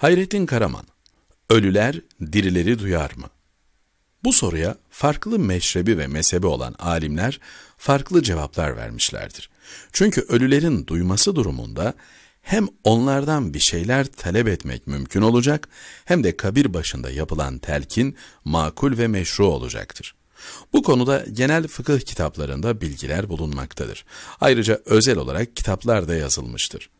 Hayrettin Karaman, ölüler dirileri duyar mı? Bu soruya farklı meşrebi ve mezhebi olan alimler farklı cevaplar vermişlerdir. Çünkü ölülerin duyması durumunda hem onlardan bir şeyler talep etmek mümkün olacak hem de kabir başında yapılan telkin makul ve meşru olacaktır. Bu konuda genel fıkıh kitaplarında bilgiler bulunmaktadır. Ayrıca özel olarak kitaplar da yazılmıştır.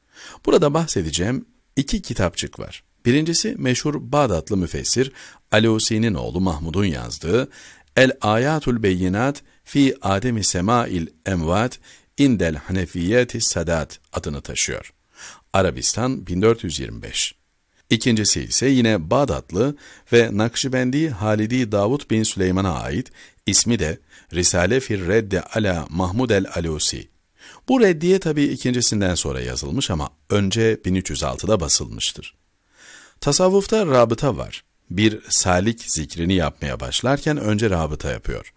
Burada bahsedeceğim iki kitapçık var. Birincisi meşhur Bağdatlı müfessir Alusi'nin oğlu Mahmud'un yazdığı El Ayatul Beyinat fi Ademi Sema'il Emvat indel Hanefiyeti Sadat adını taşıyor. Arabistan 1425. İkincisi ise yine Bağdatlı ve Nakşibendi Halidi Davud bin Süleyman'a ait ismi de Risale fir Redde ala Mahmud el Alusi. Bu reddiye tabi ikincisinden sonra yazılmış ama önce 1306'da basılmıştır. Tasavvufta rabıta var. Bir salik zikrini yapmaya başlarken önce rabıta yapıyor.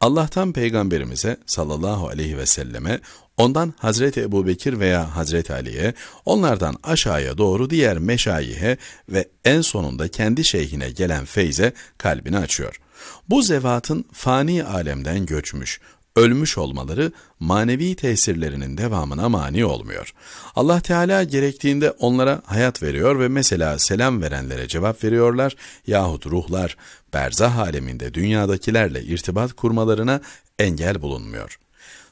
Allah'tan peygamberimize sallallahu aleyhi ve selleme, ondan Hazreti Ebu Bekir veya Hazreti Ali'ye, onlardan aşağıya doğru diğer meşayihe ve en sonunda kendi şeyhine gelen feyze kalbini açıyor. Bu zevatın fani alemden göçmüş, ölmüş olmaları manevi tesirlerinin devamına mani olmuyor. Allah Teala gerektiğinde onlara hayat veriyor ve mesela selam verenlere cevap veriyorlar yahut ruhlar berzah aleminde dünyadakilerle irtibat kurmalarına engel bulunmuyor.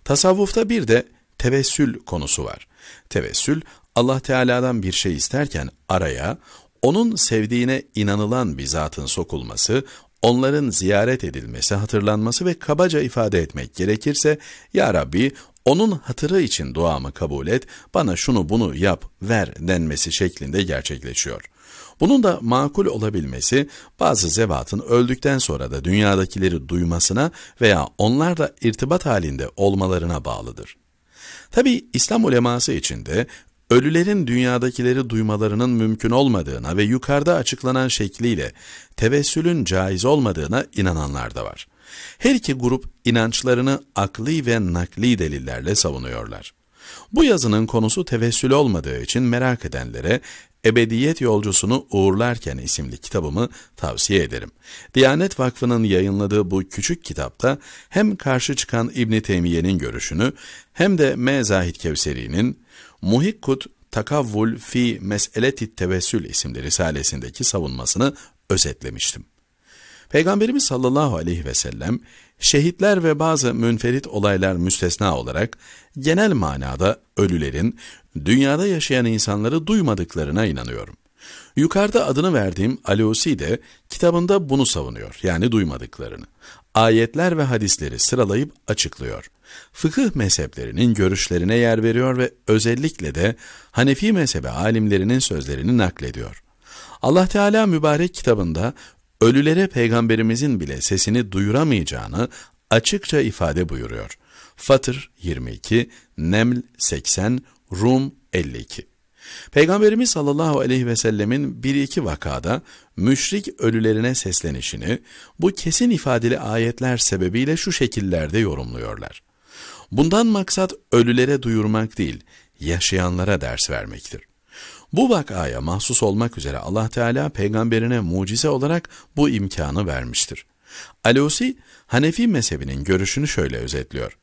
Tasavvufta bir de tevessül konusu var. Tevessül Allah Teala'dan bir şey isterken araya, onun sevdiğine inanılan bir zatın sokulması, onların ziyaret edilmesi, hatırlanması ve kabaca ifade etmek gerekirse, Ya Rabbi onun hatırı için duamı kabul et, bana şunu bunu yap, ver denmesi şeklinde gerçekleşiyor. Bunun da makul olabilmesi, bazı zevatın öldükten sonra da dünyadakileri duymasına veya onlarla irtibat halinde olmalarına bağlıdır. Tabi İslam uleması içinde Ölülerin dünyadakileri duymalarının mümkün olmadığına ve yukarıda açıklanan şekliyle tevessülün caiz olmadığına inananlar da var. Her iki grup inançlarını akli ve nakli delillerle savunuyorlar. Bu yazının konusu tevessül olmadığı için merak edenlere Ebediyet Yolcusunu Uğurlarken isimli kitabımı tavsiye ederim. Diyanet Vakfı'nın yayınladığı bu küçük kitapta hem karşı çıkan İbni Teymiye'nin görüşünü hem de M. Zahid Kevseri'nin Muhikkut Takavvul Fi Meseletit Tevessül isimli risalesindeki savunmasını özetlemiştim. Peygamberimiz sallallahu aleyhi ve sellem Şehitler ve bazı münferit olaylar müstesna olarak genel manada ölülerin dünyada yaşayan insanları duymadıklarına inanıyorum. Yukarıda adını verdiğim Alusi de kitabında bunu savunuyor yani duymadıklarını. Ayetler ve hadisleri sıralayıp açıklıyor. Fıkıh mezheplerinin görüşlerine yer veriyor ve özellikle de Hanefi mezhebe alimlerinin sözlerini naklediyor. Allah Teala mübarek kitabında ölülere peygamberimizin bile sesini duyuramayacağını açıkça ifade buyuruyor. Fatır 22, Neml 80, Rum 52. Peygamberimiz sallallahu aleyhi ve sellemin bir iki vakada müşrik ölülerine seslenişini bu kesin ifadeli ayetler sebebiyle şu şekillerde yorumluyorlar. Bundan maksat ölülere duyurmak değil, yaşayanlara ders vermektir. Bu vakaya mahsus olmak üzere Allah Teala peygamberine mucize olarak bu imkanı vermiştir. Alusi, Hanefi mezhebinin görüşünü şöyle özetliyor.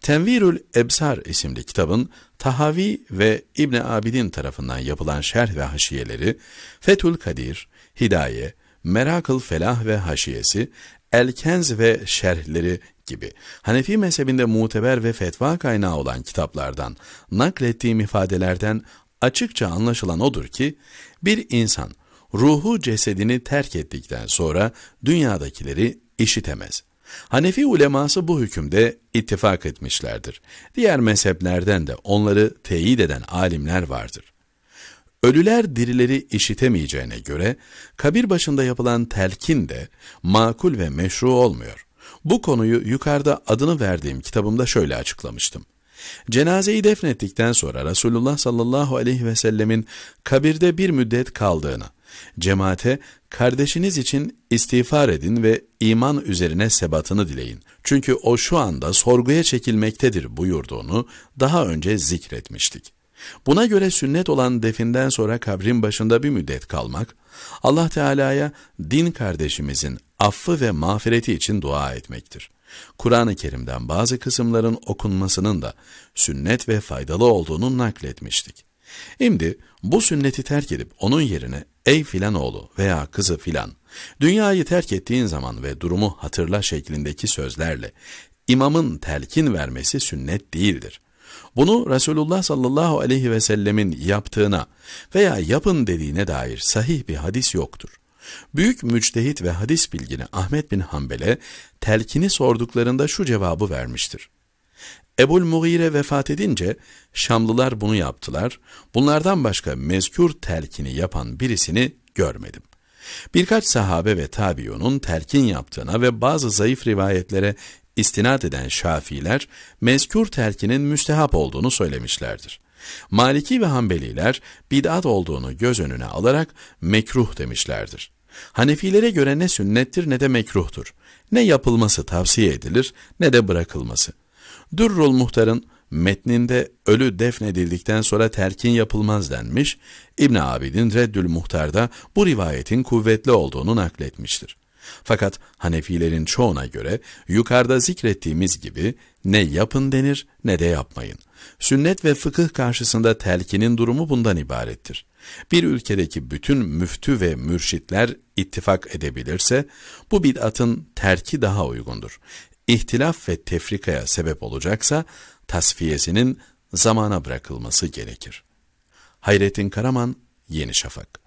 Tenvirül Ebsar isimli kitabın Tahavi ve İbn Abidin tarafından yapılan şerh ve haşiyeleri, Fethül Kadir, Hidaye, Merakıl Felah ve haşiyesi, Elkenz ve şerhleri gibi Hanefi mezhebinde muteber ve fetva kaynağı olan kitaplardan naklettiğim ifadelerden Açıkça anlaşılan odur ki bir insan ruhu cesedini terk ettikten sonra dünyadakileri işitemez. Hanefi uleması bu hükümde ittifak etmişlerdir. Diğer mezheplerden de onları teyit eden alimler vardır. Ölüler dirileri işitemeyeceğine göre kabir başında yapılan telkin de makul ve meşru olmuyor. Bu konuyu yukarıda adını verdiğim kitabımda şöyle açıklamıştım. Cenazeyi defnettikten sonra Resulullah sallallahu aleyhi ve sellemin kabirde bir müddet kaldığını, cemaate kardeşiniz için istiğfar edin ve iman üzerine sebatını dileyin. Çünkü o şu anda sorguya çekilmektedir buyurduğunu daha önce zikretmiştik. Buna göre sünnet olan definden sonra kabrin başında bir müddet kalmak, Allah Teala'ya din kardeşimizin affı ve mağfireti için dua etmektir. Kur'an-ı Kerim'den bazı kısımların okunmasının da sünnet ve faydalı olduğunu nakletmiştik. Şimdi bu sünneti terk edip onun yerine ey filan oğlu veya kızı filan, dünyayı terk ettiğin zaman ve durumu hatırla şeklindeki sözlerle imamın telkin vermesi sünnet değildir. Bunu Resulullah sallallahu aleyhi ve sellemin yaptığına veya yapın dediğine dair sahih bir hadis yoktur. Büyük müçtehit ve hadis bilgini Ahmet bin Hanbel'e telkini sorduklarında şu cevabı vermiştir. Ebul Mughire vefat edince Şamlılar bunu yaptılar. Bunlardan başka mezkur telkini yapan birisini görmedim. Birkaç sahabe ve tabiyonun telkin yaptığına ve bazı zayıf rivayetlere istinad eden şafiler mezkur telkinin müstehap olduğunu söylemişlerdir. Maliki ve Hanbeliler bid'at olduğunu göz önüne alarak mekruh demişlerdir. Hanefilere göre ne sünnettir ne de mekruhtur. Ne yapılması tavsiye edilir ne de bırakılması. Durrul Muhtar'ın metninde ölü defnedildikten sonra terkin yapılmaz denmiş, İbn Abidin Reddül Muhtar'da bu rivayetin kuvvetli olduğunu nakletmiştir. Fakat Hanefilerin çoğuna göre yukarıda zikrettiğimiz gibi ne yapın denir ne de yapmayın. Sünnet ve fıkıh karşısında telkinin durumu bundan ibarettir. Bir ülkedeki bütün müftü ve mürşitler ittifak edebilirse bu bid'atın terki daha uygundur. İhtilaf ve tefrikaya sebep olacaksa tasfiyesinin zamana bırakılması gerekir. Hayrettin Karaman, Yeni Şafak